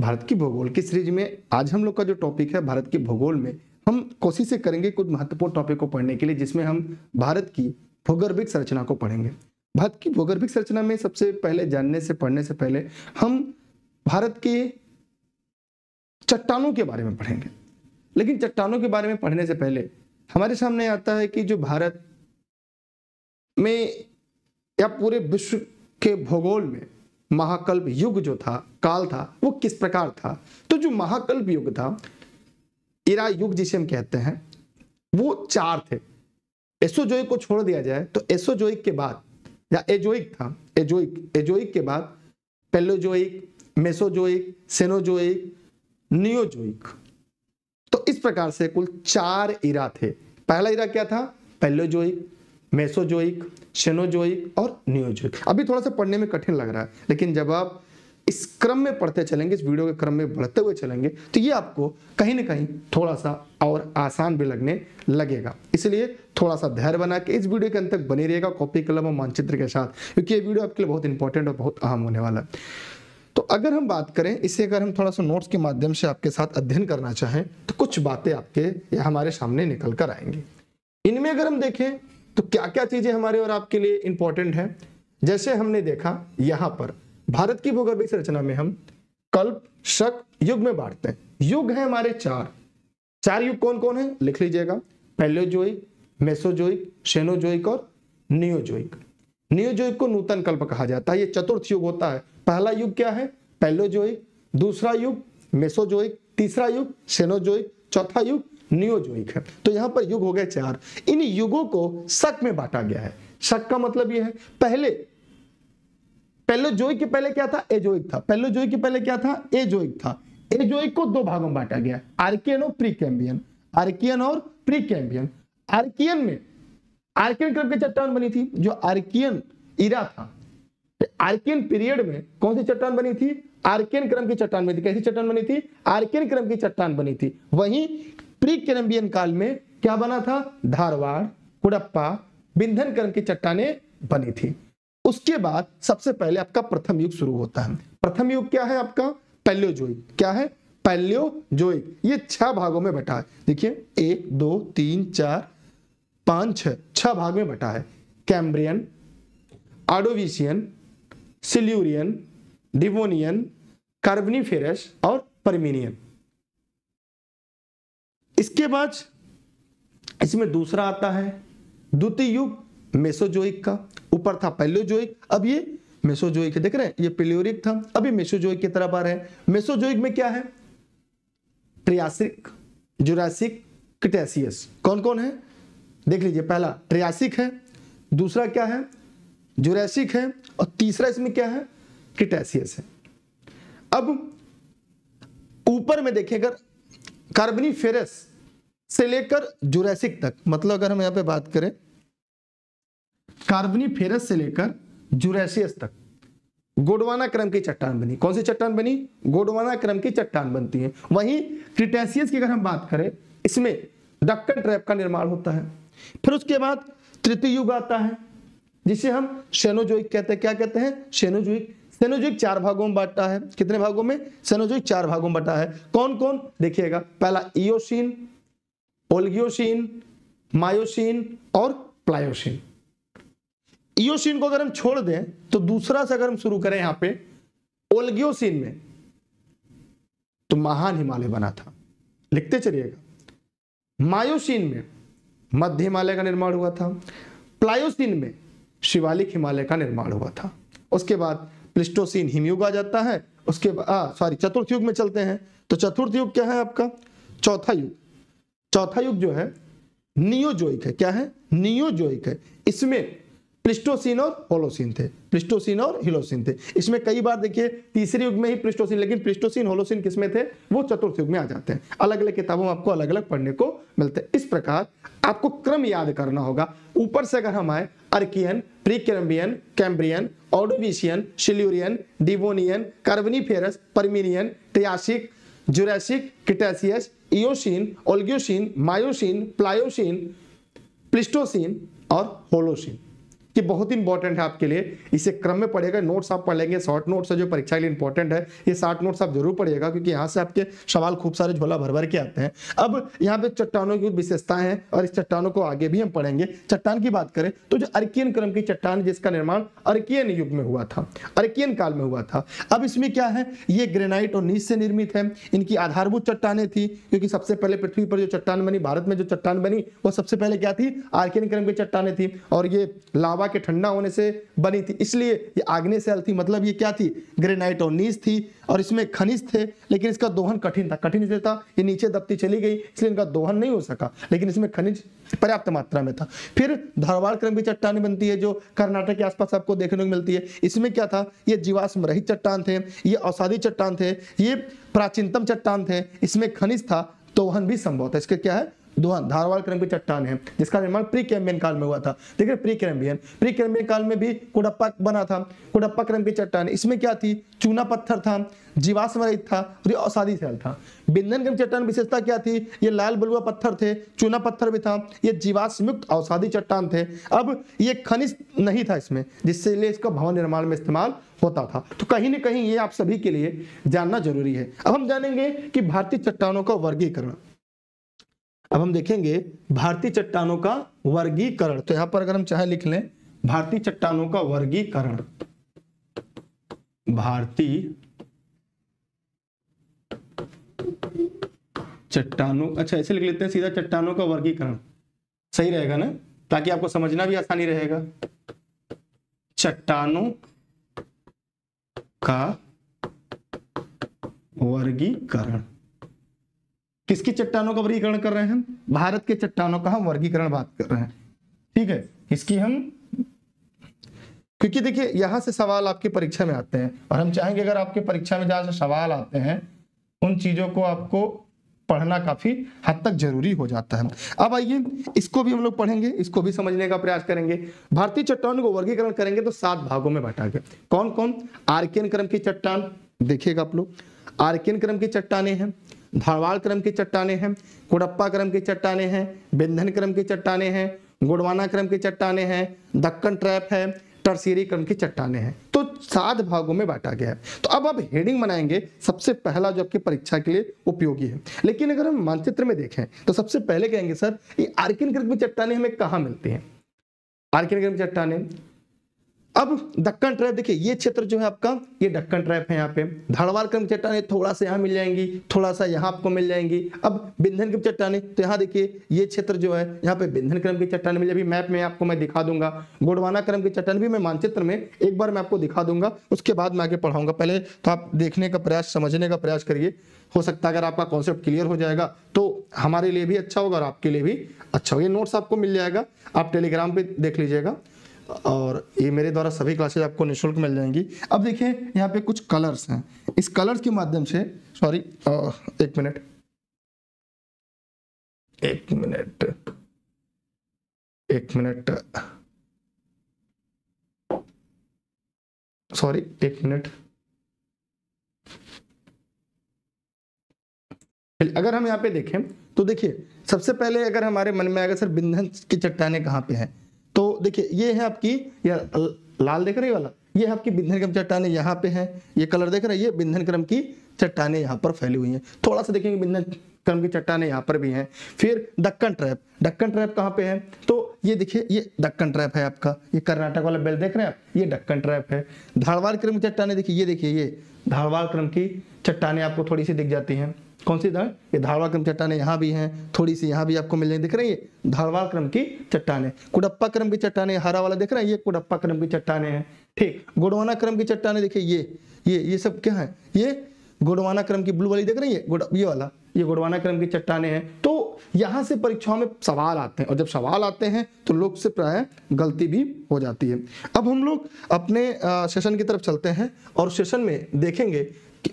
भारत की भूगोल की सीरीज में आज हम लोग का जो टॉपिक है भारत के भूगोल में हम कोशिशें करेंगे कुछ महत्वपूर्ण टॉपिक को पढ़ने के लिए जिसमें हम भारत की भूगर्भिक संरचना को पढ़ेंगे भारत की भूगर्भिक संरचना में सबसे पहले जानने से पढ़ने से पहले हम भारत के चट्टानों के बारे में पढ़ेंगे लेकिन चट्टानों के बारे में पढ़ने से पहले हमारे सामने आता है कि जो भारत में या पूरे विश्व के भूगोल में महाकल्प युग जो था काल था वो किस प्रकार था तो जो महाकल्प युग था इरा युग जिसे हम कहते हैं वो चार थे एसोजोइक को छोड़ दिया जाए तो एसोजोइक के बाद या एजोइक था एजोइक एजोइक के बाद पेलोजोइक मेसोजोइक सेनोजोइक नियोजोइक तो इस प्रकार से कुल चार इरा थे पहला इरा क्या था पेलोजोइक मेसोजोइक शेनोजोइक और न्यूजोइक अभी थोड़ा सा पढ़ने में कठिन लग रहा है लेकिन जब आप इस क्रम में पढ़ते चलेंगे इस वीडियो के क्रम में बढ़ते हुए चलेंगे तो ये आपको कहीं ना कहीं थोड़ा सा और आसान भी लगने लगेगा इसलिए थोड़ा सा धैर्य बना के इस वीडियो के अंत तक बने रहेगा कॉपी कलम और मानचित्र के साथ क्योंकि ये वीडियो आपके लिए बहुत इंपॉर्टेंट और बहुत अहम होने वाला है तो अगर हम बात करें इसे अगर हम थोड़ा सा नोट्स के माध्यम से आपके साथ अध्ययन करना चाहें तो कुछ बातें आपके हमारे सामने निकल कर आएंगी इनमें अगर हम देखें तो क्या क्या चीजें हमारे और आपके लिए इंपॉर्टेंट है जैसे हमने देखा यहां पर भारत की भूगर्भिक संरचना में हम कल्प शक युग में बांटते हैं युग है हमारे चार चार युग कौन कौन है लिख लीजिएगा पेलोजोइक मेसोजोइक शेनोजोइक और नियोजोइक नियोजोइक को नूतन कल्प कहा जाता है ये चतुर्थ युग होता है पहला युग क्या है पेलोजोइक दूसरा युग मेसोजोइक तीसरा युग सेनोजोइक चौथा युग न्योजोइक है तो यहां पर युग हो गए चार इन युगों को शक में बांटा गया है शक का मतलब यह है पहले पहले जोई के पहले क्या था एजोइक था पहले जोई के पहले क्या था एजोइक था एजोइक को दो भागों में बांटा गया आर्कियन और प्रीकैम्बियन आर्कियन और प्रीकैम्बियन आर्कियन में आर्कियन क्रम की चट्टान बनी थी जो आर्कियन इरा था आर्कियन पीरियड में कौन सी चट्टान बनी थी आर्कियन क्रम की चट्टान बनी थी कैसी चट्टान बनी थी आर्कियन क्रम की चट्टान बनी थी वहीं प्री कैनम्बियन काल में क्या बना था धारवाड़ कुड़प्पा बिंधन कर्म की चट्टाने बनी थी उसके बाद सबसे पहले आपका प्रथम युग शुरू होता है प्रथम युग क्या है आपका पैल्योजोइक क्या है पैल्योजोइक ये छह भागों में बटा है देखिए एक दो तीन चार पांच छह छह भाग में बटा है Cambrian Ordovician Silurian Devonian Carboniferous और परमिनियन इसके बाद इसमें दूसरा आता है द्वितीय युग मेसोजोइक का ऊपर था पेलोजोइक अब ये मेसोजोइक देख रहे हैं ये पेलियोरिक था अभी मेसोजोइक की तरफ आ रहे हैं मेसोजोइक में क्या है ट्रियासिक जुरासिक क्रिटेसियस कौन कौन है देख लीजिए पहला ट्रियासिक है दूसरा क्या है जुरासिक है और तीसरा इसमें क्या है क्रिटेसियस है अब ऊपर में देखिए अगर कार्बनी फेरस से लेकर जुरैसिक तक मतलब अगर हम यहां पे बात करें कार्बनी फेरस से लेकर जुरैसियस तक गोडवाना क्रम की चट्टान बनी कौन सी चट्टान बनी गोडवाना क्रम की चट्टान बनती है वहीं क्रिटेसियस की अगर हम बात करें इसमें डक्कन ट्रैप का निर्माण होता है फिर उसके बाद तृतीय युग आता है जिसे हम शेनोजोइक कहते हैं क्या कहते हैं शेनोजोइक सेनोजोइक चार भागों में बांटा है कितने भागों में सेनोजोइक चार भागों में बांटा है कौन कौन देखिएगा पहला इोसिन ओल्गियोसिन मायोसिन और प्लायोसिन इोसिन को अगर हम छोड़ दें तो दूसरा से अगर हम शुरू करें यहां पे ओल्गियोसिन में तो महान हिमालय बना था लिखते चलिएगा मायोसिन में मध्य हिमालय का निर्माण हुआ था प्लायोसिन में शिवालिक हिमालय का निर्माण हुआ था उसके बाद प्लिस्टोसिन हिमयुग आ जाता है उसके बाद सॉरी चतुर्थ युग में चलते हैं तो चतुर्थ युग क्या है आपका चौथा युग चौथा युग जो है नियोजोइक है क्या है नियोजोइक है इसमें प्लिस्टोसिन और होलोसिन थे प्लिस्टोसिन और हिलोसिन थे इसमें कई बार देखिए तीसरे युग में ही प्लिस्टोसिन लेकिन प्लिस्टोसिन होलोसिन किसमें थे वो चतुर्थ युग में आ जाते हैं अलग अलग किताबों में आपको अलग अलग पढ़ने को मिलते हैं इस प्रकार आपको क्रम याद करना होगा ऊपर से अगर हम आए Archean Precambrian Cambrian Ordovician Silurian Devonian Carboniferous Permian Triassic Jurassic Cretaceous Eocene Oligocene Miocene Pliocene Pleistocene और होलोसिन कि बहुत इंपॉर्टेंट है आपके लिए इसे क्रम में पढ़ेगा नोट्स आप पढ़ लेंगे शॉर्ट नोट्स है जो परीक्षा के लिए इंपॉर्टेंट है ये शॉर्ट नोट्स आप जरूर पढ़िएगा क्योंकि यहाँ से आपके सवाल खूब सारे झोला भर भर के आते हैं अब यहाँ पे चट्टानों की विशेषताएं हैं और इस चट्टानों को आगे भी हम पढ़ेंगे चट्टान की बात करें तो जो अर्कियन क्रम की चट्टान जिसका निर्माण अर्कियन युग में हुआ था अर्कियन काल में हुआ था अब इसमें क्या है ये ग्रेनाइट और नीच से निर्मित है इनकी आधारभूत चट्टाने थी क्योंकि सबसे पहले पृथ्वी पर जो चट्टान बनी भारत में जो चट्टान बनी वो सबसे पहले क्या थी आर्कियन क्रम की चट्टाने थी और ये लावा हवा के ठंडा होने से बनी थी इसलिए ये आग्नेय शैल थी मतलब ये क्या थी ग्रेनाइट और नीज थी और इसमें खनिज थे लेकिन इसका दोहन कठिन था कठिन इसलिए था ये नीचे दबती चली गई इसलिए इनका दोहन नहीं हो सका लेकिन इसमें खनिज पर्याप्त मात्रा में था फिर धारवाड़ क्रम की चट्टान बनती है जो कर्नाटक के आसपास आपको देखने को मिलती है इसमें क्या था ये जीवाश्म रहित चट्टान थे ये औषाधि चट्टान थे ये प्राचीनतम चट्टान थे इसमें खनिज था तोहन भी संभव था इसके क्या है धारवाड़ क्रम की चट्टान है जिसका निर्माण प्री कैम्बियन काल में हुआ था देखिए प्री कैम्बियन प्री कैम्बियन काल में भी कुडप्पा बना था कुडप्पा क्रम की चट्टान इसमें क्या थी चूना पत्थर था जीवाश्म रहित था और ये असादी शैल था बिंदन क्रम चट्टान विशेषता क्या थी ये लाल बलुआ पत्थर थे चूना पत्थर भी था ये जीवाश्मयुक्त अवसादी चट्टान थे अब ये खनिज नहीं था इसमें जिससे लिए इसका भवन निर्माण में इस्तेमाल होता था तो कहीं ना कहीं ये आप सभी के लिए जानना जरूरी है अब हम जानेंगे कि भारतीय चट्टानों का वर्गीकरण अब हम देखेंगे भारतीय चट्टानों का वर्गीकरण तो यहां पर अगर हम चाहे लिख लें भारतीय चट्टानों का वर्गीकरण भारतीय चट्टानों अच्छा ऐसे लिख लेते हैं सीधा चट्टानों का वर्गीकरण सही रहेगा ना ताकि आपको समझना भी आसानी रहेगा चट्टानों का वर्गीकरण किसकी चट्टानों का वर्गीकरण कर रहे हैं भारत के चट्टानों का हम वर्गीकरण बात कर रहे हैं ठीक है इसकी हम क्योंकि देखिए यहां से सवाल आपके परीक्षा में आते हैं और हम चाहेंगे अगर आपके परीक्षा में जहां से सवाल आते हैं उन चीजों को आपको पढ़ना काफी हद तक जरूरी हो जाता है अब आइए इसको भी हम लोग पढ़ेंगे इसको भी समझने का प्रयास करेंगे भारतीय चट्टान को वर्गीकरण करेंगे तो सात भागों में बांटा गया कौन कौन आर्कियन क्रम की चट्टान देखिएगा आप लोग आर्कियन क्रम की चट्टाने हैं धारवाल क्रम की चट्टाने हैं कुड़प्पा क्रम की चट्टाने हैं बिंधन क्रम की चट्टाने हैं गुड़वाना क्रम की चट्टाने हैं दक्कन ट्रैप है टर्सीरी क्रम की चट्टाने हैं तो सात भागों में बांटा गया है तो अब आप हेडिंग बनाएंगे सबसे पहला जो आपकी परीक्षा के लिए उपयोगी है लेकिन अगर हम मानचित्र में देखें तो सबसे पहले कहेंगे सर ये आर्किन क्रम की चट्टाने हमें कहाँ मिलती हैं आर्किन क्रम की चट्टाने अब दक्कन ट्रैप देखिए ये क्षेत्र जो है आपका ये दक्कन ट्रैप है यहाँ पे धड़वाल क्रम चट्टाने थोड़ा सा यहाँ मिल जाएंगी थोड़ा सा यहाँ आपको मिल जाएंगी अब बिंधन क्रम चट्टाने तो यहाँ देखिए ये क्षेत्र जो है यहाँ पे बिंधन क्रम की चट्टान मिल जाएगी मैप में आपको मैं दिखा दूंगा गोडवाना क्रम की चट्टान भी मैं मानचित्र में एक बार मैं आपको दिखा दूंगा उसके बाद मैं आगे पढ़ाऊंगा पहले तो आप देखने का प्रयास समझने का प्रयास करिए हो सकता है अगर आपका कॉन्सेप्ट क्लियर हो जाएगा तो हमारे लिए भी अच्छा होगा और आपके लिए भी अच्छा होगा ये नोट्स आपको मिल जाएगा आप टेलीग्राम पे देख लीजिएगा और ये मेरे द्वारा सभी क्लासेज आपको निःशुल्क मिल जाएंगी अब देखिए यहाँ पे कुछ कलर्स हैं इस कलर्स के माध्यम से सॉरी एक मिनट एक मिनट एक मिनट सॉरी एक मिनट अगर हम यहाँ पे देखें तो देखिए सबसे पहले अगर हमारे मन में आएगा सर बिंधन की चट्टाने कहाँ पे हैं देखिए ये है आपकी या लाल देख रही वाला ये आपकी बिंधन क्रम चट्टाने यहाँ पे है ये कलर देख रहे हैं ये बिंधन क्रम की चट्टाने यहाँ पर फैली हुई हैं थोड़ा सा देखेंगे बिंधन क्रम की चट्टाने यहाँ पर भी हैं फिर दक्कन ट्रैप दक्कन ट्रैप कहाँ पे है तो ये देखिए ये दक्कन ट्रैप है आपका ये कर्नाटक वाला बेल्ट देख रहे हैं आप ये दक्कन ट्रैप है धारवाड़ क्रम की चट्टाने देखिए ये देखिए ये धारवाड़ क्रम की चट्टाने आपको थोड़ी सी दिख जाती हैं कौन सी धार ये धारवाड़ क्रम चट्टाने यहाँ भी हैं थोड़ी सी यहाँ भी आपको मिल जाएगी दिख रही है धारवाड़ क्रम की चट्टाने कुडप्पा क्रम की चट्टाने हरा वाला दिख रहा है ये कुडप्पा क्रम की चट्टाने हैं ठीक गुड़वाना क्रम की चट्टाने देखिए ये ये ये सब क्या है ये गुड़वाना क्रम की ब्लू वाली देख रही है ये वाला ये गुड़वाना क्रम की चट्टाने हैं तो यहाँ से परीक्षाओं में सवाल आते हैं और जब सवाल आते हैं तो लोग से प्राय गलती भी हो जाती है अब हम लोग अपने सेशन की तरफ चलते हैं और सेशन में देखेंगे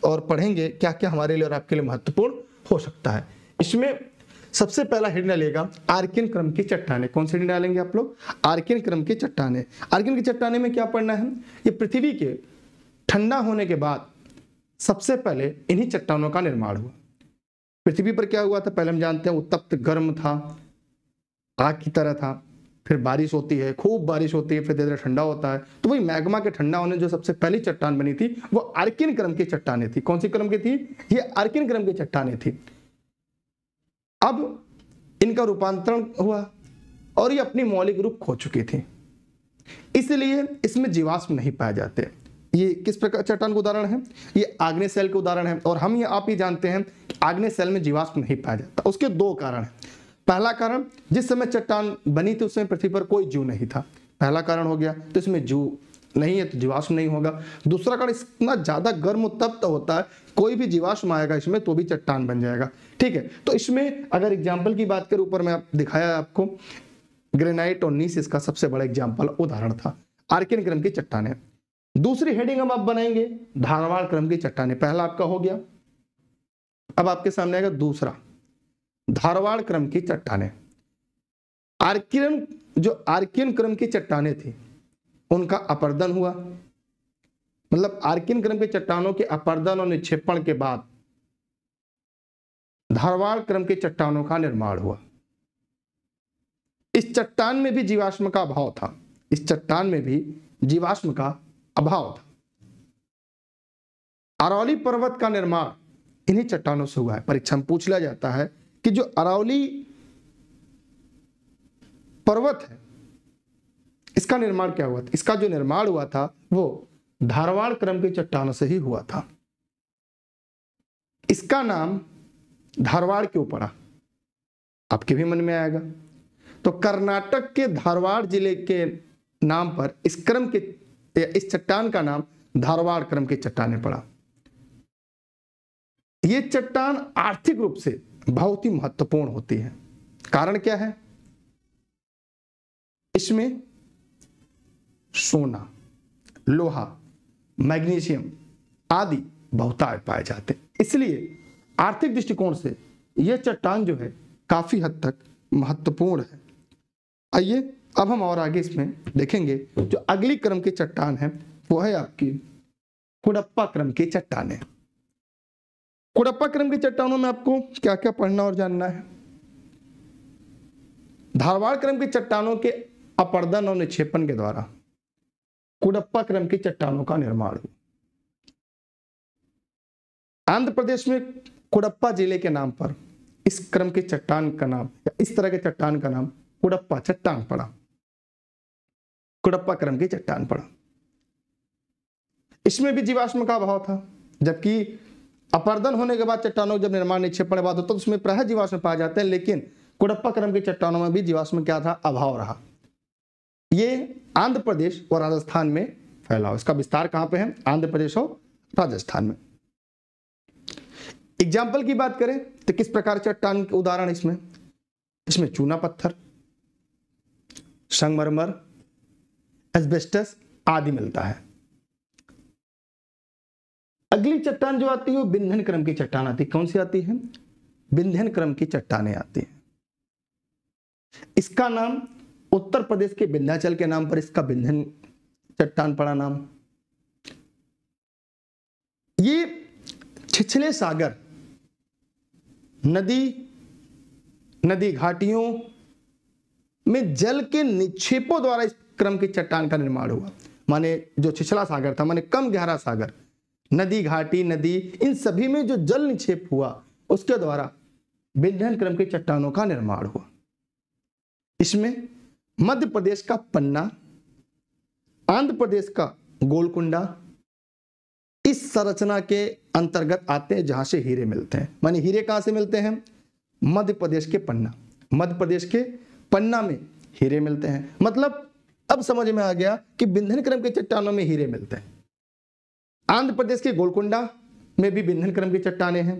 और पढ़ेंगे क्या क्या हमारे लिए और आपके लिए महत्वपूर्ण हो सकता है इसमें सबसे पहला हेड लेगा आर्किन क्रम की चट्टाने कौन से हेड डालेंगे आप लोग आर्किन क्रम की चट्टाने आर्किन की चट्टाने में क्या पढ़ना है ये पृथ्वी के ठंडा होने के बाद सबसे पहले इन्हीं चट्टानों का निर्माण हुआ पृथ्वी पर क्या हुआ था पहले हम जानते हैं उत्तप्त गर्म था आग की तरह था फिर बारिश होती है खूब बारिश होती है फिर धीरे धीरे ठंडा होता है तो वही मैग्मा के ठंडा होने जो सबसे पहली चट्टान बनी थी वो अर्किन क्रम की चट्टाने थी कौन सी क्रम की थी ये अर्किन क्रम की चट्टाने थी अब इनका रूपांतरण हुआ और ये अपनी मौलिक रूप खो चुकी थी इसलिए इसमें जीवाश्म नहीं पाए जाते ये किस प्रकार चट्टान का उदाहरण है ये आग्ने सेल का उदाहरण है और हम ये आप ही जानते हैं आग्ने सेल में जीवाश्म नहीं पाया जाता उसके दो कारण हैं पहला कारण जिस समय चट्टान बनी थी उस समय पृथ्वी पर कोई जीव नहीं था पहला कारण हो गया तो इसमें जीव नहीं है तो जीवाश्म नहीं होगा दूसरा कारण इतना ज़्यादा गर्म तप्त होता है कोई भी जीवाश्म आएगा इसमें तो भी चट्टान बन जाएगा ठीक है तो इसमें अगर एग्जाम्पल की बात करें ऊपर मैं आप दिखाया आपको ग्रेनाइट और नीस इसका सबसे बड़ा एग्जाम्पल उदाहरण था आर्कियन क्रम की चट्टाने दूसरी हेडिंग हम आप बनाएंगे धारवाड़ क्रम की चट्टाने पहला आपका हो गया अब आपके सामने आएगा दूसरा धारवाड़ क्रम की चट्टाने आर्किन जो आर्किन क्रम की चट्टाने थी उनका अपर्दन हुआ मतलब आर्किन क्रम की चट्टानों के अपर्दन और निक्षेपण के बाद धारवाड़ क्रम की चट्टानों का निर्माण हुआ इस चट्टान में भी जीवाश्म का अभाव था इस चट्टान में भी जीवाश्म का अभाव था अरौली पर्वत का निर्माण इन्हीं चट्टानों से हुआ है परीक्षा में पूछ लिया जाता है कि जो अरावली पर्वत है इसका निर्माण क्या हुआ था इसका जो निर्माण हुआ था वो धारवाड़ क्रम की चट्टानों से ही हुआ था इसका नाम धारवाड़ क्यों पड़ा आपके भी मन में आएगा तो कर्नाटक के धारवाड़ जिले के नाम पर इस क्रम के इस चट्टान का नाम धारवाड़ क्रम की चट्टाने पड़ा यह चट्टान आर्थिक रूप से बहुत ही महत्वपूर्ण होती है कारण क्या है इसमें सोना लोहा मैग्नीशियम आदि बहुताय पाए जाते इसलिए आर्थिक दृष्टिकोण से यह चट्टान जो है काफी हद तक महत्वपूर्ण है आइए अब हम और आगे इसमें देखेंगे जो अगली क्रम की चट्टान है वो है आपकी कुड़प्पा क्रम की चट्टाने कुड़प्पा क्रम की चट्टानों में आपको क्या क्या पढ़ना और जानना है धारवाड़ क्रम की चट्टानों के अपर्दन और निक्षेपण के द्वारा कुड़प्पा क्रम की चट्टानों का निर्माण आंध्र प्रदेश में कुड़प्पा जिले के नाम पर इस क्रम के चट्टान का नाम या इस तरह के चट्टान का नाम कुड़प्पा चट्टान पड़ा कुड़प्पा क्रम की चट्टान पड़ा इसमें भी जीवाश्म का अभाव था जबकि अपर्दन होने के बाद चट्टानों जब निर्माण निक्षेपण के बाद होता तो उसमें प्रह जीवाश्म पाए जाते हैं लेकिन कुड़प्पा क्रम के चट्टानों में भी जीवाश्म क्या था अभाव रहा ये आंध्र प्रदेश और राजस्थान में फैला इसका विस्तार कहां पे है आंध्र प्रदेश और राजस्थान में एग्जाम्पल की बात करें तो किस प्रकार चट्टान के उदाहरण इसमें इसमें चूना पत्थर संगमरमर एस्बेस्टस आदि मिलता है अगली चट्टान जो आती है वो बिंधन क्रम की चट्टान आती है कौन सी आती है बिंधन क्रम की चट्टाने आती हैं इसका नाम उत्तर प्रदेश के बिंध्याचल के नाम पर इसका बिंधन चट्टान पड़ा नाम ये छिछले सागर नदी नदी घाटियों में जल के निक्षेपों द्वारा इस क्रम की चट्टान का निर्माण हुआ माने जो छिछला सागर था माने कम गहरा सागर नदी घाटी नदी इन सभी में जो जल निक्षेप हुआ उसके द्वारा विंध्यन क्रम की चट्टानों का निर्माण हुआ इसमें मध्य प्रदेश का पन्ना आंध्र प्रदेश का गोलकुंडा इस संरचना के अंतर्गत आते हैं जहां से हीरे मिलते हैं माने हीरे कहां से मिलते हैं मध्य प्रदेश के पन्ना मध्य प्रदेश के पन्ना में हीरे मिलते हैं मतलब अब समझ में आ गया कि बिंधन क्रम के चट्टानों में हीरे मिलते हैं आंध्र प्रदेश के गोलकुंडा में भी बिंधन क्रम की चट्टाने हैं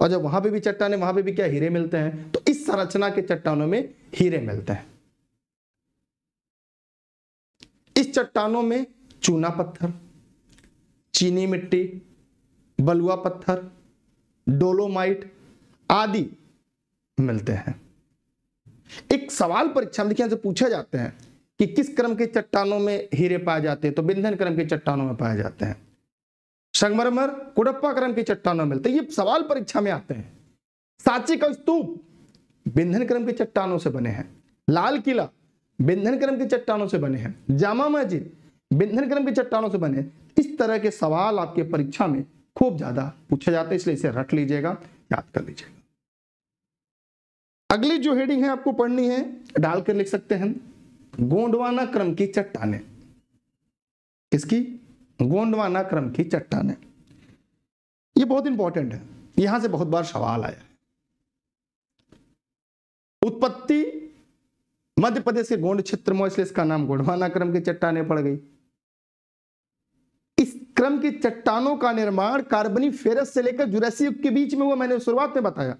और जब वहां पर भी चट्टाने वहां पर भी क्या हीरे मिलते हैं तो इस संरचना के चट्टानों में हीरे मिलते हैं इस चट्टानों में चूना पत्थर चीनी मिट्टी बलुआ पत्थर डोलोमाइट आदि मिलते हैं एक सवाल परीक्षा में देखिए पूछे जाते हैं कि किस क्रम के चट्टानों में हीरे पाए जाते हैं तो बिंधन क्रम के चट्टानों में पाए जाते हैं संगमरमर कुड़प्पा की चट्टानों में मिलते ये सवाल परीक्षा में आते हैं सांची का स्तूप बिंधन क्रम की चट्टानों से बने हैं लाल किला बिंधन क्रम की चट्टानों से बने हैं जामा मस्जिद बिंधन क्रम की चट्टानों से बने इस तरह के सवाल आपके परीक्षा में खूब ज्यादा पूछे जाते हैं इसलिए इसे रट लीजिएगा याद कर लीजिएगा अगली जो हेडिंग है आपको पढ़नी है डालकर लिख सकते हैं गोंडवाना क्रम की चट्टाने किसकी गोंडवाना क्रम की चट्टाने ये बहुत इंपॉर्टेंट है यहां से बहुत बार सवाल आया उत्पत्ति मध्य प्रदेश के गोंड क्षेत्र में इसलिए इसका नाम गोंडवाना क्रम की चट्टाने पड़ गई इस क्रम की चट्टानों का निर्माण कार्बनी फेरस से लेकर जुरैसी के बीच में हुआ मैंने शुरुआत में बताया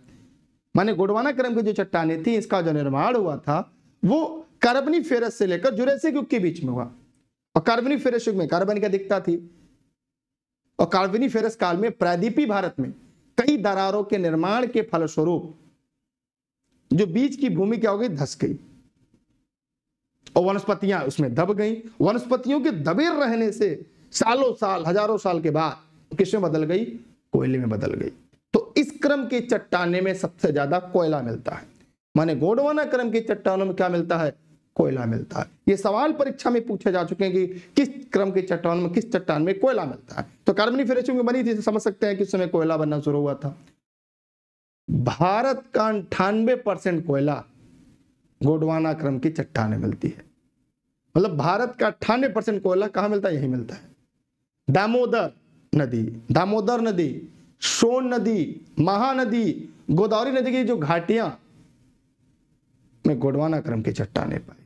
माने गोडवाना क्रम की जो चट्टाने थी इसका जो निर्माण हुआ था वो कार्बनी फेरस से लेकर जुरैसिक युग के बीच में हुआ और कार्बनी फेरस युग में कार्बन क्या दिखता थी और कार्बनी फेरस काल में प्रादीपी भारत में कई दरारों के निर्माण के फलस्वरूप जो बीज की भूमि क्या हो गई धस गई और वनस्पतियां उसमें दब गई वनस्पतियों के दबेर रहने से सालों साल हजारों साल के बाद किसमें बदल गई कोयले में बदल गई तो इस क्रम के चट्टाने में सबसे ज्यादा कोयला मिलता है माने गोडवाना क्रम के चट्टानों में क्या मिलता है कोयला मिलता है ये सवाल परीक्षा में पूछे जा चुके हैं कि किस क्रम के चट्टान में किस चट्टान में कोयला मिलता है तो कार्बनी फिर में बनी थी समझ सकते हैं कि उस समय कोयला बनना शुरू हुआ था भारत का अंठानवे परसेंट कोयला गोडवाना क्रम की चट्टान मिलती है मतलब भारत का अट्ठानवे परसेंट कोयला कहाँ मिलता है यही मिलता है दामोदर नदी दामोदर नदी सोन नदी महानदी गोदावरी नदी की जो घाटियां में गोडवाना क्रम की चट्टाने पाई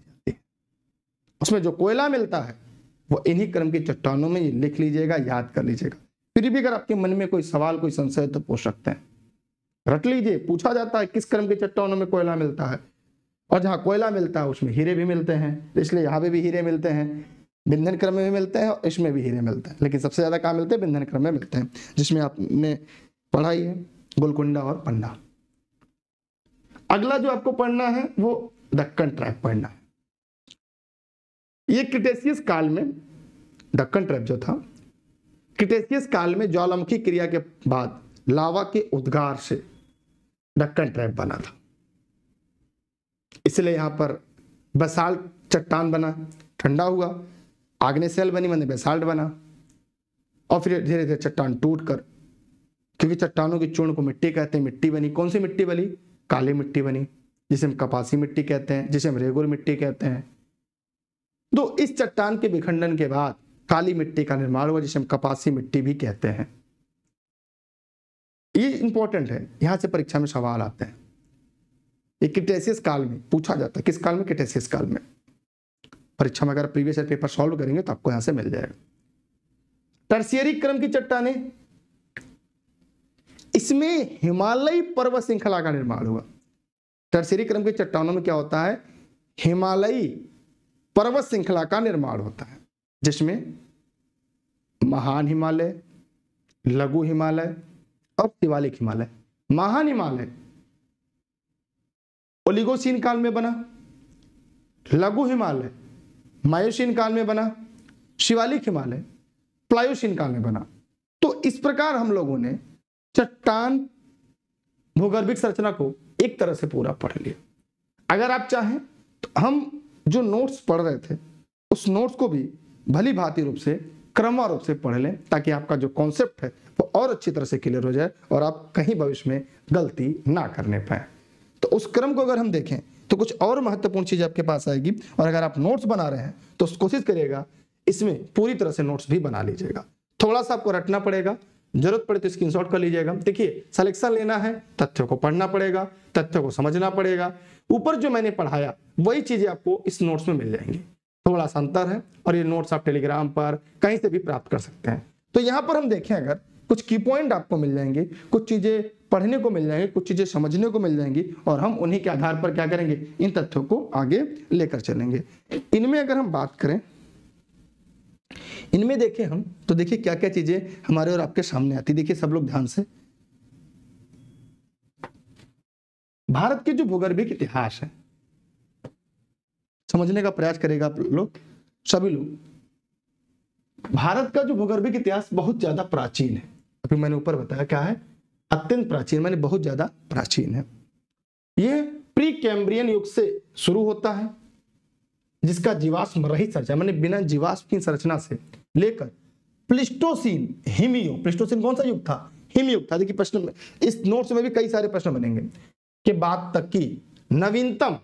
उसमें जो कोयला मिलता है वो इन्हीं क्रम की चट्टानों में लिख लीजिएगा याद कर लीजिएगा फिर भी अगर आपके मन में कोई सवाल कोई संशय तो पूछ सकते हैं रट लीजिए पूछा जाता है किस क्रम के चट्टानों में कोयला मिलता है और जहाँ कोयला मिलता है उसमें हीरे भी मिलते हैं तो इसलिए यहाँ पे भी हीरे मिलते हैं बिंधन क्रम में भी मिलते हैं और इसमें भी हीरे मिलते हैं लेकिन सबसे ज़्यादा कहाँ मिलते हैं बिंधन क्रम में मिलते हैं जिसमें आपने पढ़ाई है गोलकुंडा और पंडा अगला जो आपको पढ़ना है वो दक्कन ट्रैक पढ़ना है ये क्रिटेशियस काल में डक्कन ट्रैप जो था क्रिटेशियस काल में ज्वालामुखी क्रिया के बाद लावा के उद्गार से डक्कन ट्रैप बना था इसलिए यहां पर बसाल्ट चट्टान बना ठंडा हुआ आग्ने सेल बनी मैंने बेसाल्ट बना और फिर धीरे धीरे चट्टान टूट कर क्योंकि चट्टानों की चूर्ण को मिट्टी कहते हैं मिट्टी बनी कौन सी मिट्टी बनी काली मिट्टी बनी जिसे हम कपासी मिट्टी कहते हैं जिसे हम रेगुर मिट्टी कहते हैं तो इस चट्टान के विखंडन के बाद काली मिट्टी का निर्माण हुआ जिसे हम कपासी मिट्टी भी कहते हैं ये इंपॉर्टेंट है यहां से परीक्षा में सवाल आते हैं ये काल में पूछा जाता है किस काल में क्रिटेसियस काल में परीक्षा में अगर प्रीवियस ईयर पेपर सॉल्व करेंगे तो आपको यहां से मिल जाएगा टर्सियरी क्रम की चट्टाने इसमें हिमालय पर्वत श्रृंखला का निर्माण हुआ टर्सियरी क्रम की चट्टानों में क्या होता है हिमालयी पर्वत श्रृंखला का निर्माण होता है जिसमें महान हिमालय लघु हिमालय और शिवालिक हिमालय महान हिमालय ओलिगोसीन काल में बना लघु हिमालय मायोसीन काल में बना शिवालिक हिमालय प्लायोसीन काल में बना तो इस प्रकार हम लोगों ने चट्टान भूगर्भिक संरचना को एक तरह से पूरा पढ़ लिया अगर आप चाहें तो हम जो नोट्स पढ़ रहे थे उस नोट्स को भी भली भांति रूप से क्रमवार रूप से पढ़ लें ताकि आपका जो कॉन्सेप्ट है वो और अच्छी तरह से क्लियर हो जाए और आप कहीं भविष्य में गलती ना करने पाए तो उस क्रम को अगर हम देखें तो कुछ और महत्वपूर्ण चीज आपके पास आएगी और अगर आप नोट्स बना रहे हैं तो कोशिश करिएगा इसमें पूरी तरह से नोट्स भी बना लीजिएगा थोड़ा सा आपको रटना पड़ेगा जरूरत पड़े तो स्क्रीनशॉट कर लीजिएगा देखिए सिलेक्शन लेना है तथ्यों को पढ़ना पड़ेगा तथ्यों को समझना पड़ेगा ऊपर जो मैंने पढ़ाया वही चीजें आपको इस नोट्स में मिल जाएंगी थोड़ा सा अंतर है और ये नोट्स आप टेलीग्राम पर कहीं से भी प्राप्त कर सकते हैं तो यहाँ पर हम देखें अगर कुछ की पॉइंट आपको मिल जाएंगे कुछ चीजें पढ़ने को मिल जाएंगे कुछ चीजें समझने को मिल जाएंगी और हम उन्हीं के आधार पर क्या करेंगे इन तथ्यों को आगे लेकर चलेंगे इनमें अगर हम बात करें इनमें देखें हम तो देखिए क्या क्या चीजें हमारे और आपके सामने आती देखिए सब लोग ध्यान से भारत के जो भूगर्भिक इतिहास है समझने का प्रयास करेगा आप लोग सभी लोग भारत का जो भूगर्भिक इतिहास बहुत ज्यादा प्राचीन है अभी मैंने ऊपर बताया क्या है अत्यंत प्राचीन मैंने बहुत ज्यादा प्राचीन है यह प्री कैम्ब्रियन युग से शुरू होता है जिसका जीवाश्म रहित संरचना मैंने बिना जीवाश्म की संरचना से लेकर प्लिस्टोसिन हिमियो प्लिस्टोसिन कौन सा युग था हिमयुग था देखिए प्रश्न इस नोट्स में भी कई सारे प्रश्न बनेंगे के बाद तक की नवीनतम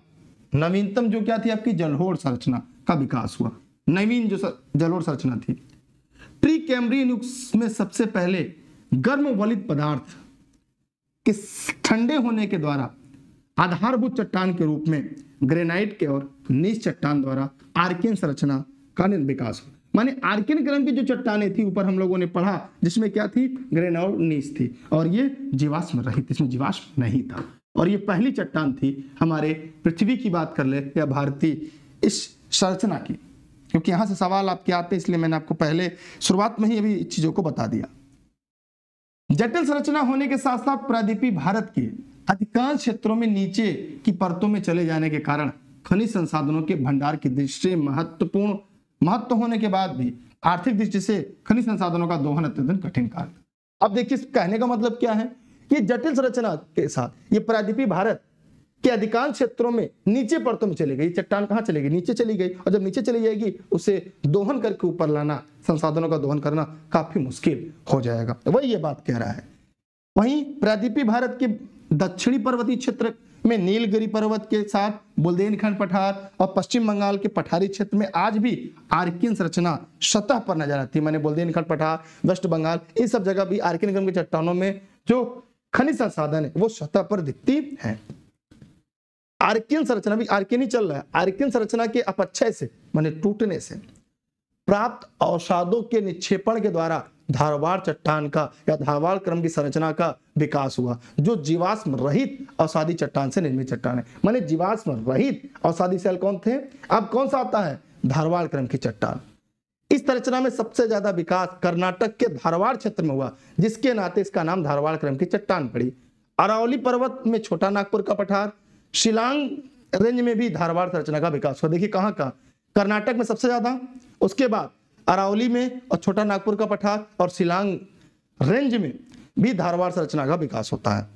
नवीनतम जो क्या थी आपकी जलहोर संरचना का विकास हुआ नवीन जो जलोड़ संरचना थी प्री कैम्ब्रियन युग में सबसे पहले गर्म वलित पदार्थ किस ठंडे होने के द्वारा आधारभूत चट्टान के रूप में ग्रेनाइट के और नीच चट्टान द्वारा आर्कियन संरचना का विकास हुआ माने आर्कियन क्रम की जो चट्टाने थी ऊपर हम लोगों ने पढ़ा जिसमें क्या थी ग्रेनाइट नीच थी और ये जीवाश्म रही थी इसमें जीवाश्म नहीं था और ये पहली चट्टान थी हमारे पृथ्वी की बात कर ले या भारतीय इस संरचना की क्योंकि यहां से सवाल आपके आते हैं इसलिए मैंने आपको पहले शुरुआत में ही अभी चीजों को बता दिया जटिल संरचना होने के साथ साथ प्रादीपी भारत की अधिकांश क्षेत्रों में नीचे की परतों में चले जाने के कारण खनिज संसाधनों के भंडार की दृष्टि महत्वपूर्ण महत्व होने के बाद भी आर्थिक दृष्टि से खनिज संसाधनों का दोहन अत्यंत कठिन कार्य अब देखिए कहने का मतलब क्या है ये जटिल संरचना के साथ ये प्रादीपीय भारत के अधिकांश क्षेत्रों में नीचे परतों में चली गई चट्टान कहाँ चली गई नीचे चली गई और जब नीचे चली जाएगी उसे दोहन करके ऊपर लाना संसाधनों का दोहन करना काफी मुश्किल हो जाएगा वही ये बात कह रहा है वहीं प्रादीपी भारत के दक्षिणी पर्वतीय क्षेत्र में नीलगिरी पर्वत के साथ बुलदेनखंड पठार और पश्चिम बंगाल के पठारी क्षेत्र में आज भी आर्किन संरचना सतह पर नजर आती है मैंने बुलदेनखंड पठार वेस्ट बंगाल इन सब जगह भी आर्किन के चट्टानों में जो खनिज संसाधन है वो सतह पर दिखती है आर्किन संरचना भी आर्किन ही चल रहा है आर्किन संरचना के अपच्छय से माने टूटने से प्राप्त अवसादों के निक्षेपण के द्वारा धारवाड़ चट्टान का या धारवाड़ क्रम की संरचना का विकास हुआ जो जीवाश्म रहित अवसादी चट्टान से निर्मित चट्टान है माने जीवाश्म रहित अवसादी सेल कौन थे अब कौन सा आता है धारवाड़ क्रम की चट्टान इस संरचना में सबसे ज्यादा विकास कर्नाटक के धारवाड़ क्षेत्र में हुआ जिसके नाते इसका नाम धारवाड़ क्रम की चट्टान पड़ी अरावली पर्वत में छोटा नागपुर का पठार शिलांग रेंज में भी धारवाड़ संरचना का विकास हुआ देखिए कहाँ का कर्नाटक में सबसे ज्यादा उसके बाद अरावली में और छोटा नागपुर का पठार और शिलांग रेंज में भी धारवाड़ संरचना का विकास होता है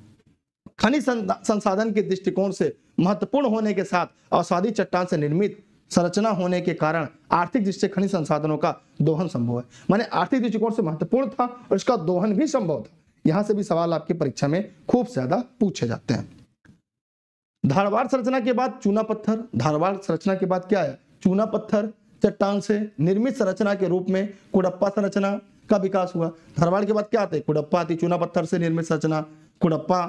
खनिज संसाधन के दृष्टिकोण से महत्वपूर्ण होने के साथ अवसादी चट्टान से निर्मित संरचना होने के कारण आर्थिक दृष्टि खनिज संसाधनों का दोहन संभव है माने आर्थिक दृष्टिकोण से महत्वपूर्ण था और इसका दोहन भी संभव था यहां से भी सवाल आपकी परीक्षा में खूब ज्यादा पूछे जाते हैं धारवाड़ संरचना के बाद चूना पत्थर धारवाड़ संरचना के बाद क्या है चूना पत्थर चट्टान से निर्मित संरचना के रूप में कुड़प्पा संरचना का विकास हुआ धरवाड़ के बाद क्या आते कुड़प्पा आती चूना पत्थर से निर्मित संरचना कुड़प्पा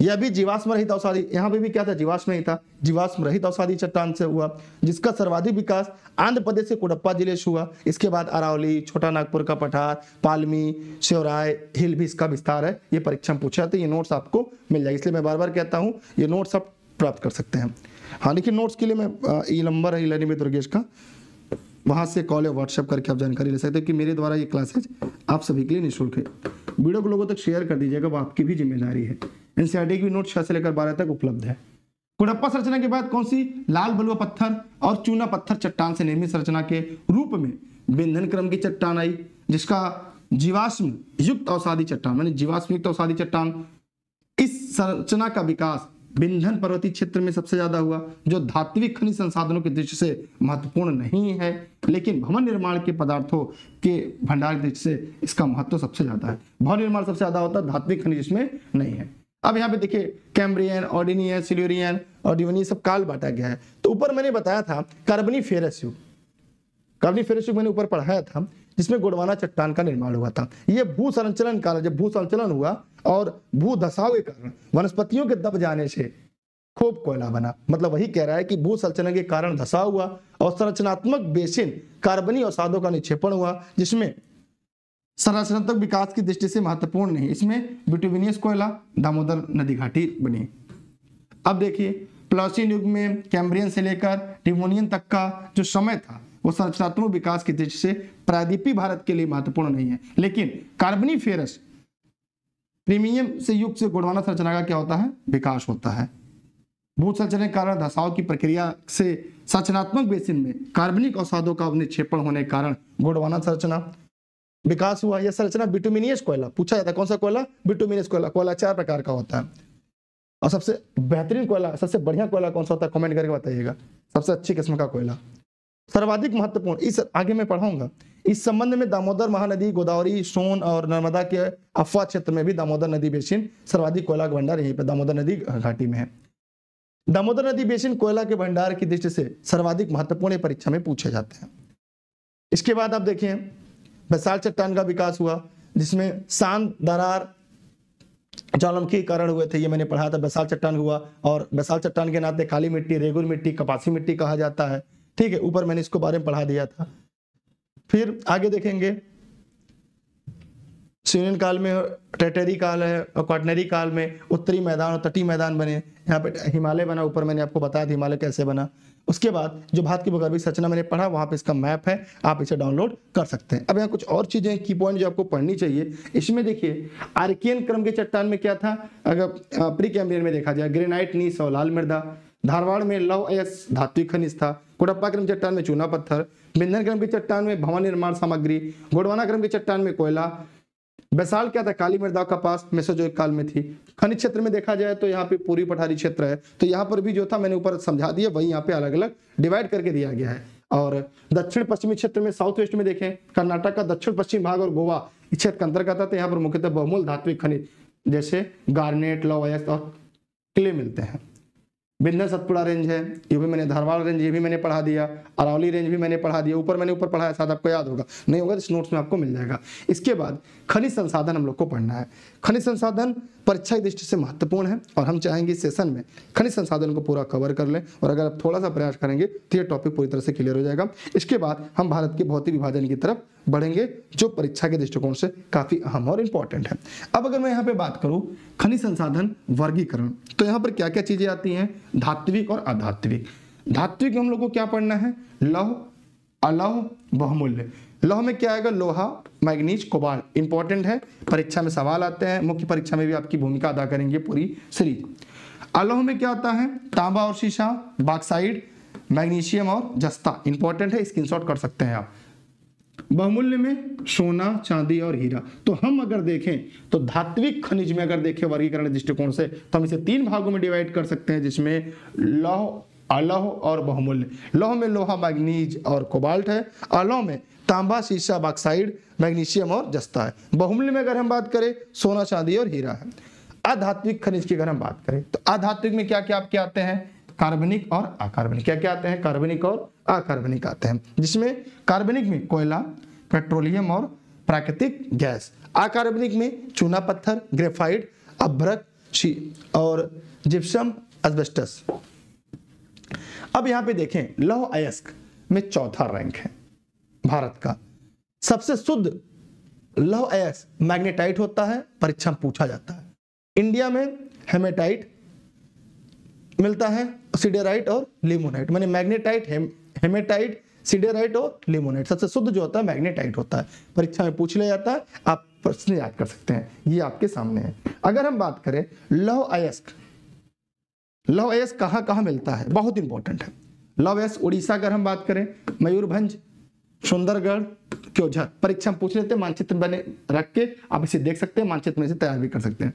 यह भी जीवाश्म रहित अवसादी यहाँ पे भी क्या था जीवाश्म ही था जीवाश्म रहित अवसादी चट्टान से हुआ जिसका सर्वाधिक विकास आंध्र प्रदेश से कुड़प्पा जिले से हुआ इसके बाद अरावली छोटा नागपुर का पठार पालमी शिवराय हिल भी इसका विस्तार है ये परीक्षा में पूछा था ये नोट्स आपको मिल जाए इसलिए मैं बार बार कहता हूँ ये नोट्स आप प्राप्त कर सकते हैं हाँ देखिए नोट्स के लिए मैं ये नंबर है लनिमित दुर्गेश का वहाँ से कॉल या व्हाट्सएप करके आप जानकारी ले सकते हैं कि मेरे द्वारा ये क्लासेज आप सभी के लिए निःशुल्क है वीडियो को लोगों तक शेयर कर दीजिएगा वो आपकी भी जिम्मेदारी है एनसीआरटी e की नोट छः से लेकर बारह तक उपलब्ध है कुड़प्पा संरचना के बाद कौन सी लाल बलुआ पत्थर और चूना पत्थर चट्टान से निर्मित संरचना के रूप में बेंधन क्रम की चट्टान आई जिसका जीवाश्म युक्त अवसादी चट्टान मैंने जीवाश्म युक्त अवसादी चट्टान इस संरचना का विकास विंधन पर्वतीय क्षेत्र में सबसे ज्यादा हुआ जो धात्विक खनिज संसाधनों की दृष्टि से महत्वपूर्ण नहीं है लेकिन भवन निर्माण के पदार्थों के भंडार की दृष्टि से इसका महत्व सबसे ज्यादा है भवन निर्माण सबसे ज्यादा होता है धात्विक खनिज इसमें नहीं है अब यहाँ पे देखिए कैम्ब्रियन ऑर्डिनियन सिल्यूरियन और सब काल बांटा गया है तो ऊपर मैंने बताया था कार्बनी फेरस युग कार्बनी फेरस युग मैंने ऊपर पढ़ाया था जिसमें गुड़वाना चट्टान का निर्माण हुआ था यह भू संचलन काल जब भू संचलन हुआ और भू दशाओं के कारण वनस्पतियों के दब जाने से खूब कोयला बना मतलब वही कह रहा है कि भू संरचना के कारण दशा हुआ और संरचनात्मक बेसिन कार्बनी अवसादों का निक्षेपण हुआ जिसमें संरचनात्मक विकास की दृष्टि से महत्वपूर्ण नहीं इसमें बिटुविनियस कोयला दामोदर नदी घाटी बनी अब देखिए प्लासिन युग में कैम्ब्रियन से लेकर डिमोनियन तक का जो समय था वो संरचनात्मक विकास की दृष्टि से प्रादीपी भारत के लिए महत्वपूर्ण नहीं है लेकिन कार्बनी फेरस प्रीमियम से युक्त से गुणवाना संरचना का क्या होता है विकास होता है भूत संरचना के कारण धसाव की प्रक्रिया से संचनात्मक बेसिन में कार्बनिक अवसादों का निक्षेपण होने के कारण गुणवाना संरचना विकास हुआ यह संरचना बिटुमिनियस कोयला पूछा जाता है कौन सा कोयला बिटुमिनियस कोयला कोयला चार प्रकार का होता है और सबसे बेहतरीन कोयला सबसे बढ़िया कोयला कौन सा होता है कमेंट करके बताइएगा सबसे अच्छी किस्म का कोयला सर्वाधिक महत्वपूर्ण इस आगे मैं पढ़ाऊंगा इस संबंध में दामोदर महानदी गोदावरी सोन और नर्मदा के अफवाह क्षेत्र में भी दामोदर नदी बेसिन सर्वाधिक कोयला का भंडार यहीं पर दामोदर नदी घाटी में है दामोदर नदी बेसिन कोयला के भंडार की दृष्टि से सर्वाधिक महत्वपूर्ण परीक्षा में पूछे जाते हैं इसके बाद आप देखें बसाल चट्टान का विकास हुआ जिसमें शांत दरार ज्वालामुखी के कारण हुए थे ये मैंने पढ़ा था बसाल चट्टान हुआ और बसाल चट्टान के नाते काली मिट्टी रेगुर मिट्टी कपासी मिट्टी कहा जाता है ठीक है ऊपर मैंने इसको बारे में पढ़ा दिया था फिर आगे देखेंगे सीनियन काल में टेटरी काल है और क्वाटनरी काल में उत्तरी मैदान और तटीय मैदान बने यहाँ पे हिमालय बना ऊपर मैंने आपको बताया था हिमालय कैसे बना उसके बाद जो भारत की भूगर्भिक संरचना मैंने पढ़ा वहाँ पे इसका मैप है आप इसे डाउनलोड कर सकते हैं अब यहाँ कुछ और चीज़ें की पॉइंट जो आपको पढ़नी चाहिए इसमें देखिए आर्कियन क्रम के चट्टान में क्या था अगर प्री कैम्बियन में देखा जाए ग्रेनाइट नीस और लाल मृदा धारवाड़ में लव एस धात्विक खनिज था कोटप्पा क्रम चट्टान में चूना पत्थर क्रम की चट्टान में भवन निर्माण सामग्री गोडवाना क्रम की चट्टान में कोयला बैसाल क्या था काली मृदा का पास एक काल में थी खनिज क्षेत्र में देखा जाए तो यहाँ पे पूरी पठारी क्षेत्र है तो यहाँ पर भी जो था मैंने ऊपर समझा दिया वही यहाँ पे अलग अलग डिवाइड करके दिया गया है और दक्षिण पश्चिमी क्षेत्र में साउथ वेस्ट में देखें कर्नाटक का दक्षिण पश्चिम भाग और गोवा इस क्षेत्र का अंतर्गत आता है यहाँ पर मुख्यतः बहुमूल धात्विक खनिज जैसे गार्नेट लॉयस और क्ले मिलते हैं विंध्य सतपुड़ा रेंज है ये भी मैंने धारवाड़ रेंज ये भी मैंने पढ़ा दिया अरावली रेंज भी मैंने पढ़ा दिया ऊपर मैंने ऊपर पढ़ाया शायद आपको याद होगा नहीं होगा तो इस नोट्स में आपको मिल जाएगा इसके बाद खनिज संसाधन हम लोग को पढ़ना है खनिज संसाधन परीक्षा की दृष्टि से महत्वपूर्ण है और हम चाहेंगे इस सेशन में खनिज संसाधन को पूरा कवर कर लें और अगर आप थोड़ा सा प्रयास करेंगे तो ये टॉपिक पूरी तरह से क्लियर हो जाएगा इसके बाद हम भारत के भौतिक विभाजन की तरफ बढ़ेंगे जो परीक्षा के दृष्टिकोण से काफी अहम और इंपॉर्टेंट है अब अगर मैं यहाँ पे बात करूं खनिज संसाधन वर्गीकरण तो यहाँ पर क्या क्या चीजें आती हैं धात्विक और अधात्विक धात्विक हम लोग को क्या पढ़ना है लौह अलौह बहुमूल्य लौह में क्या आएगा लोहा मैग्नीज कोबाल्ट इंपॉर्टेंट है परीक्षा में सवाल आते हैं मुख्य परीक्षा में भी आपकी भूमिका अदा करेंगे पूरी सीरीज अलौह में क्या आता है तांबा और शीशा बाक्साइड मैग्नीशियम और जस्ता इंपॉर्टेंट है स्क्रीनशॉट कर सकते हैं आप बहुमूल्य में सोना चांदी और हीरा तो हम अगर देखें तो धात्विक खनिज में अगर देखें वर्गीकरण दृष्टिकोण से तो हम इसे तीन भागों में डिवाइड कर सकते हैं जिसमें लौह अलौह और बहुमूल्य लौह में लोहा मैग्नीज और कोबाल्ट है अलौह में तांबा शीशा बाक्साइड मैग्नीशियम और जस्ता है बहुमूल्य में अगर हम बात करें सोना चांदी और हीरा है अधात्विक खनिज की अगर हम बात करें तो अधात्विक में क्या क्या आपके आते हैं कार्बनिक और अकार्बनिक क्या क्या आते हैं कार्बनिक और अकार्बनिक आते हैं जिसमें कार्बनिक में कोयला पेट्रोलियम और प्राकृतिक गैस अकार्बनिक में चूना पत्थर ग्रेफाइड अभ्रक और जिप्सम अजबेस्टस अब यहां पे देखें लौह अयस्क में चौथा रैंक है भारत का सबसे शुद्ध लौह अयस्क मैग्नेटाइट होता है परीक्षा पूछा जाता है इंडिया में हेमेटाइट मिलता है सीडेराइट और लिमोनाइट मैंने मैग्नेटाइट हेमेटाइट सीडेराइट और लिमोनाइट सबसे शुद्ध जो होता है मैग्नेटाइट होता है परीक्षा में पूछ लिया जाता है आप प्रश्न याद कर सकते हैं ये आपके सामने है अगर हम बात करें लौह अयस्क लौह अयस्क कहाँ कहाँ मिलता है बहुत इंपॉर्टेंट है लौह अयस्क उड़ीसा अगर हम बात करें मयूरभंज सुंदरगढ़ क्योंझर परीक्षा में पूछ लेते हैं मानचित्र बने रख के आप इसे देख सकते हैं मानचित्र में से तैयार भी कर सकते हैं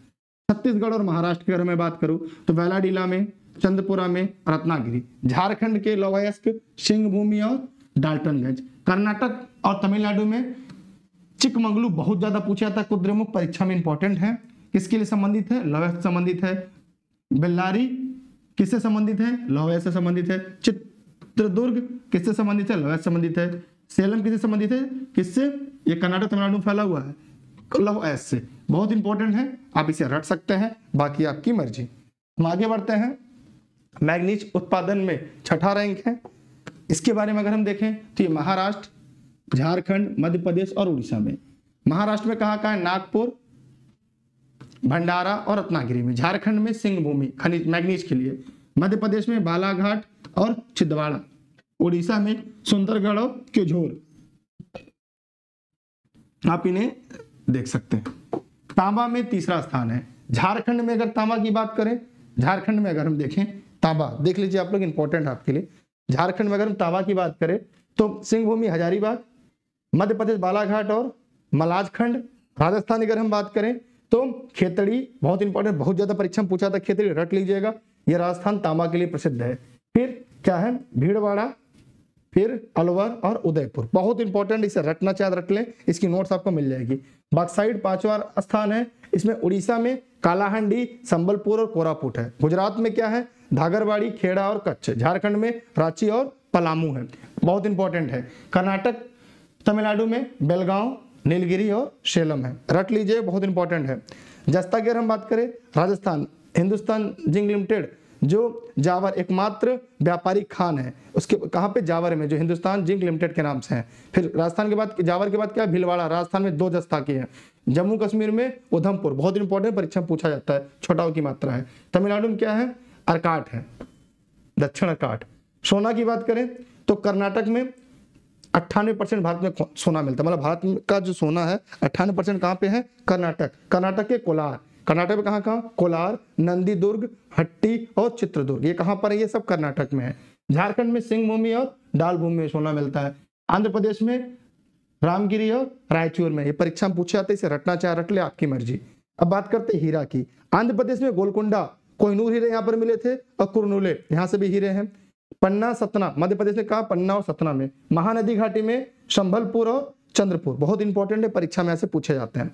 छत्तीसगढ़ और महाराष्ट्र की अगर मैं बात करूं तो वेलाडीला में चंदपुरा में रत्नागिरी झारखंड के लोवायस्क सिंहभूमि और डाल्टनगंज कर्नाटक और तमिलनाडु में चिकमंगलू बहुत ज्यादा पूछा था कुद्रमुख परीक्षा में इंपॉर्टेंट है किसके लिए संबंधित है लोवेस्ट संबंधित है बेल्लारी किससे संबंधित है लोवेस्ट से संबंधित है चित्रदुर्ग किससे संबंधित है लोवेस्ट संबंधित है सेलम किससे संबंधित है किससे ये कर्नाटक तमिलनाडु में फैला हुआ है लव एस से बहुत इंपॉर्टेंट है आप इसे रट सकते हैं बाकी आपकी मर्जी हम आगे बढ़ते हैं मैग्नीज उत्पादन में छठा रैंक है इसके बारे में अगर हम देखें तो ये महाराष्ट्र झारखंड मध्य प्रदेश और उड़ीसा में महाराष्ट्र में कहा कहा है नागपुर भंडारा और रत्नागिरी में झारखंड में सिंहभूमि खनिज मैग्नीज के लिए मध्य प्रदेश में बालाघाट और छिंदवाड़ा उड़ीसा में सुंदरगढ़ और क्योझोर आप इन्हें देख सकते हैं तांबा में तीसरा स्थान है झारखंड में अगर तांबा की बात करें झारखंड में अगर हम देखें ताबा देख लीजिए आप लोग इंपॉर्टेंट आपके लिए झारखंड में अगर हम तांबा की बात करें तो सिंहभूमि हजारीबाग मध्य प्रदेश बालाघाट और मलाजखंड राजस्थान अगर हम बात करें तो खेतड़ी बहुत इंपॉर्टेंट बहुत ज्यादा परीक्षा में पूछा था खेतड़ी रट लीजिएगा यह राजस्थान तांबा के लिए प्रसिद्ध है फिर क्या है भीड़वाड़ा फिर अलवर और उदयपुर बहुत इंपॉर्टेंट इसे रटना चाहे रट लें इसकी नोट्स आपको मिल जाएगी बक्साइड पांचवा स्थान है इसमें उड़ीसा में कालाहंडी संबलपुर और कोरापुट है गुजरात में क्या है धागरवाड़ी खेड़ा और कच्छ झारखंड में रांची और पलामू है बहुत इंपॉर्टेंट है कर्नाटक तमिलनाडु में बेलगांव नीलगिरी और शेलम है रट लीजिए बहुत इंपॉर्टेंट है जस्ता की हम बात करें राजस्थान हिंदुस्तान जिंग लिमिटेड जो जावर एकमात्र व्यापारिक खान है उसके कहाँ पे जावर में जो हिंदुस्तान जिंक लिमिटेड के नाम से है फिर राजस्थान के बाद जावर के बाद क्या भिलवाड़ा राजस्थान में दो जस्ता की है जम्मू कश्मीर में उधमपुर बहुत इंपॉर्टेंट परीक्षा पूछा जाता है छोटाओं की मात्रा है तमिलनाडु में क्या है अरकाट है दक्षिण अरकाट सोना की बात करें तो कर्नाटक में अट्ठानवे परसेंट भारत में सोना मिलता है मतलब भारत का जो सोना है अट्ठानवे परसेंट कहाँ पे है कर्नाटक कर्नाटक के कोलार कर्नाटक में कहाँ कहाँ कोलार नंदी दुर्ग हट्टी और चित्रदुर्ग ये कहाँ पर है ये सब कर्नाटक में है झारखंड में सिंह भूमि और डाल भूमि में सोना मिलता है आंध्र प्रदेश में रामगिरी और रायचूर में ये परीक्षा में पूछे जाते इसे रटना चाहे रट ले आपकी मर्जी अब बात करते हैं हीरा की आंध्र प्रदेश में गोलकुंडा कोहनूर हीरे यहाँ पर मिले थे और कुरनूले यहाँ से भी हीरे हैं पन्ना सतना मध्य प्रदेश में कहा पन्ना और सतना में महानदी घाटी में संभलपुर और चंद्रपुर बहुत इंपॉर्टेंट है परीक्षा में ऐसे पूछे जाते हैं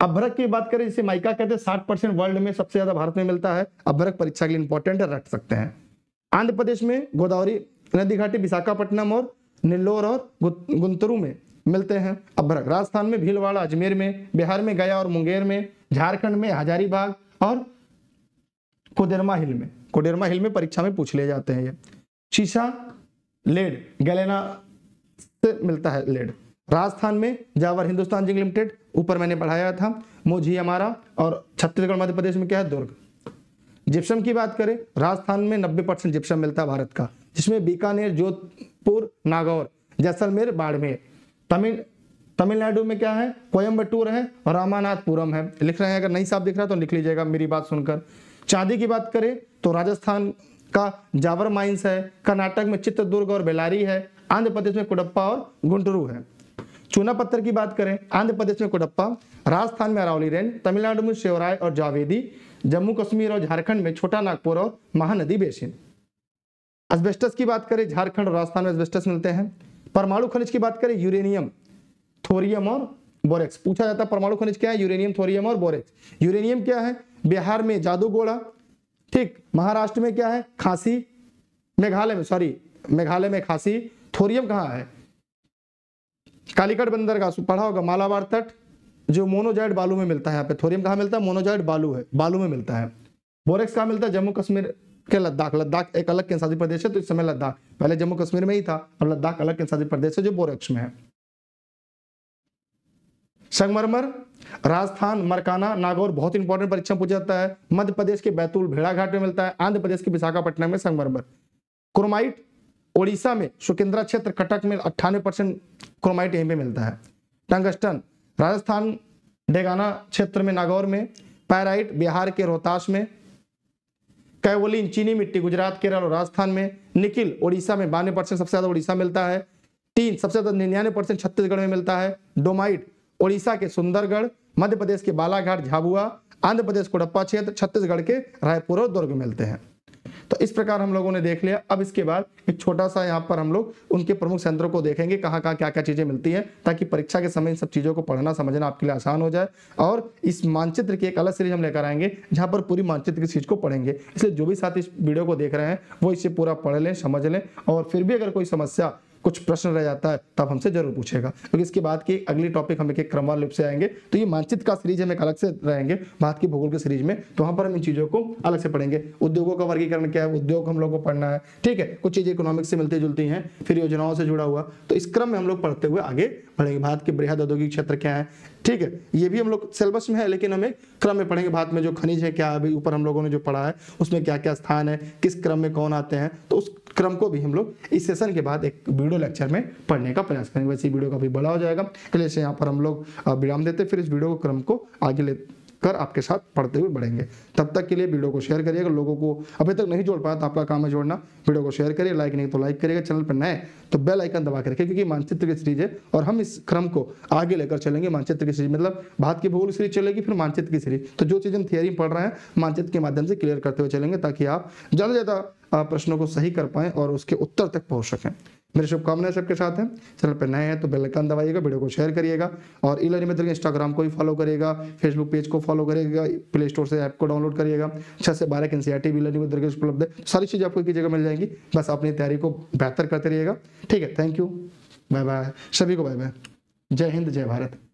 अभ्रक की बात करें जिसे माइका कहते हैं साठ परसेंट वर्ल्ड में सबसे ज्यादा भारत में मिलता है अभ्रक परीक्षा के लिए इंपॉर्टेंट है रख सकते हैं आंध्र प्रदेश में गोदावरी नदी घाटी विशाखापट्टनम और निल्लोर और गुंतरू में मिलते हैं अभ्रक राजस्थान में भीलवाड़ा अजमेर में बिहार में गया और मुंगेर में झारखंड में हजारीबाग और कोडेरमा हिल में कोडेरमा हिल में परीक्षा में पूछ ले जाते हैं ये शीशा लेड गलेना से मिलता है लेड राजस्थान में जावर हिंदुस्तान जिंक लिमिटेड ऊपर मैंने पढ़ाया था मोझी हमारा और छत्तीसगढ़ मध्य प्रदेश में क्या है दुर्ग जिप्सम की बात करें राजस्थान में 90 परसेंट जिप्सम मिलता है भारत का जिसमें बीकानेर जोधपुर नागौर जैसलमेर बाड़मेर तमिल तमिलनाडु में क्या है कोयम्बटूर है और रामानाथपुरम है लिख रहे हैं अगर नहीं साफ दिख रहा तो लिख लीजिएगा मेरी बात सुनकर चांदी की बात करें तो राजस्थान का जावर माइंस है कर्नाटक में चित्रदुर्ग और बेलारी है आंध्र प्रदेश में कुडप्पा और गुंटरू है चूना पत्थर की बात करें आंध्र प्रदेश में कुडप्पा राजस्थान में अरावली रेंज तमिलनाडु में शिवराय और जावेदी जम्मू कश्मीर और झारखंड में छोटा नागपुर और महानदी बेसिन अस्बेस्टस की बात करें झारखंड और राजस्थान में अस्बेस्टस मिलते हैं परमाणु खनिज की बात करें यूरेनियम थोरियम और बोरेक्स पूछा जाता है परमाणु खनिज क्या है यूरेनियम थोरियम और बोरेक्स यूरेनियम क्या है बिहार में जादूगोड़ा ठीक महाराष्ट्र में क्या है खांसी मेघालय में सॉरी मेघालय में खांसी थोरियम कहाँ है कालीकट बंदरगाह पढ़ा होगा मालाबार तट जो मोनोजाइड बालू में मिलता है यहाँ पे थोरियम कहाँ मिलता है मोनोजाइड बालू है बालू में मिलता है बोरेक्स कहाँ मिलता है जम्मू कश्मीर के लद्दाख लद्दाख एक अलग केंद्रशासित प्रदेश है तो इस समय लद्दाख पहले जम्मू कश्मीर में ही था अब लद्दाख अलग केंद्रशासित प्रदेश है जो बोरेक्स में है संगमरमर राजस्थान मरकाना नागौर बहुत इंपॉर्टेंट परीक्षा पूछा जाता है मध्य प्रदेश के बैतूल भेड़ाघाट में मिलता है आंध्र प्रदेश के विशाखापट्टनम में संगमरमर क्रोमाइट ओडिशा में सुकेंद्रा क्षेत्र कटक में अट्ठानवे परसेंट क्रोमाइट यहीं पे मिलता है टंगस्टन राजस्थान डेगाना क्षेत्र में नागौर में पैराइट बिहार के रोहतास में कैवोलिन चीनी मिट्टी गुजरात केरल और राजस्थान में निकिल उड़ीसा में बानवे परसेंट सबसे ज्यादा उड़ीसा मिलता है तीन सबसे ज्यादा निन्यानवे परसेंट छत्तीसगढ़ में मिलता है डोमाइट उड़ीसा के सुंदरगढ़ मध्य प्रदेश के बालाघाट झाबुआ आंध्र प्रदेश कोडप्पा क्षेत्र छत्तीसगढ़ के रायपुर और दुर्ग मिलते हैं तो इस प्रकार हम लोगों ने देख लिया अब इसके बाद एक छोटा सा यहाँ पर हम लोग उनके प्रमुख सेंटरों को देखेंगे कहाँ कहाँ क्या क्या चीज़ें मिलती है ताकि परीक्षा के समय इन सब चीज़ों को पढ़ना समझना आपके लिए आसान हो जाए और इस मानचित्र की एक अलग सीरीज हम लेकर आएंगे जहाँ पर पूरी मानचित्र की चीज़ को पढ़ेंगे इसलिए जो भी साथ इस वीडियो को देख रहे हैं वो इसे पूरा पढ़ लें समझ लें और फिर भी अगर कोई समस्या कुछ प्रश्न रह जाता है तब हमसे जरूर पूछेगा क्योंकि इसके बाद की अगली टॉपिक हम एक क्रमवार रूप से आएंगे तो ये मानचित्र का सीरीज हम एक अलग से रहेंगे भारत की भूगोल के सीरीज में तो वहां पर हम इन चीज़ों को अलग से पढ़ेंगे उद्योगों का वर्गीकरण क्या है उद्योग हम लोग को पढ़ना है ठीक है कुछ चीज़ें इकोनॉमिक्स से मिलती जुलती है फिर योजनाओं से जुड़ा हुआ तो इस क्रम में हम लोग पढ़ते हुए आगे बढ़ेंगे भारत के बृहद औद्योगिक क्षेत्र क्या है ठीक है ये भी हम लोग सिलेबस में है लेकिन हमें क्रम में पढ़ेंगे भारत में जो खनिज है क्या अभी ऊपर हम लोगों ने जो पढ़ा है उसमें क्या क्या स्थान है किस क्रम में कौन आते हैं तो उस क्रम को भी हम लोग इस सेशन के बाद एक वीडियो लेक्चर में पढ़ने का प्रयास करेंगे वैसे वीडियो काफी बड़ा हो जाएगा इसलिए तो यहाँ पर हम लोग विराम देते फिर इस वीडियो को क्रम को आगे ले कर आपके साथ पढ़ते हुए बढ़ेंगे तब तक के लिए वीडियो को शेयर करिएगा लोगों को अभी तक नहीं जोड़ पाया तो आपका काम है जोड़ना वीडियो को शेयर करिए लाइक नहीं तो लाइक करिएगा चैनल पर नए तो बेल आइकन दबा के रखिए क्योंकि मानचित्र की सीरीज है और हम इस क्रम को आगे लेकर चलेंगे मानचित्र की सीरीज मतलब भारत की भूगोल सीरीज चलेगी फिर मानचित्र की सीरीज तो जो चीज़ हम थियरी पढ़ रहे हैं मानचित्र के माध्यम से क्लियर करते हुए चलेंगे ताकि आप ज़्यादा ज़्यादा प्रश्नों को सही कर पाए और उसके उत्तर तक पहुंच सकें मेरी शुभकामनाएं सबके साथ हैं चैनल पर नए हैं तो बेल आइकन दबाइएगा वीडियो को शेयर करिएगा और लर्निंग मित्र के इंस्टाग्राम को भी फॉलो करिएगा फेसबुक पेज को फॉलो करिएगा प्ले स्टोर से ऐप को डाउनलोड करिएगा छह से बारह की सी आर टी मित्र के उपलब्ध है सारी चीज़ आपको की जगह मिल जाएंगी बस अपनी तैयारी को बेहतर करते रहिएगा ठीक है थैंक यू बाय बाय सभी को बाय बाय जय हिंद जय भारत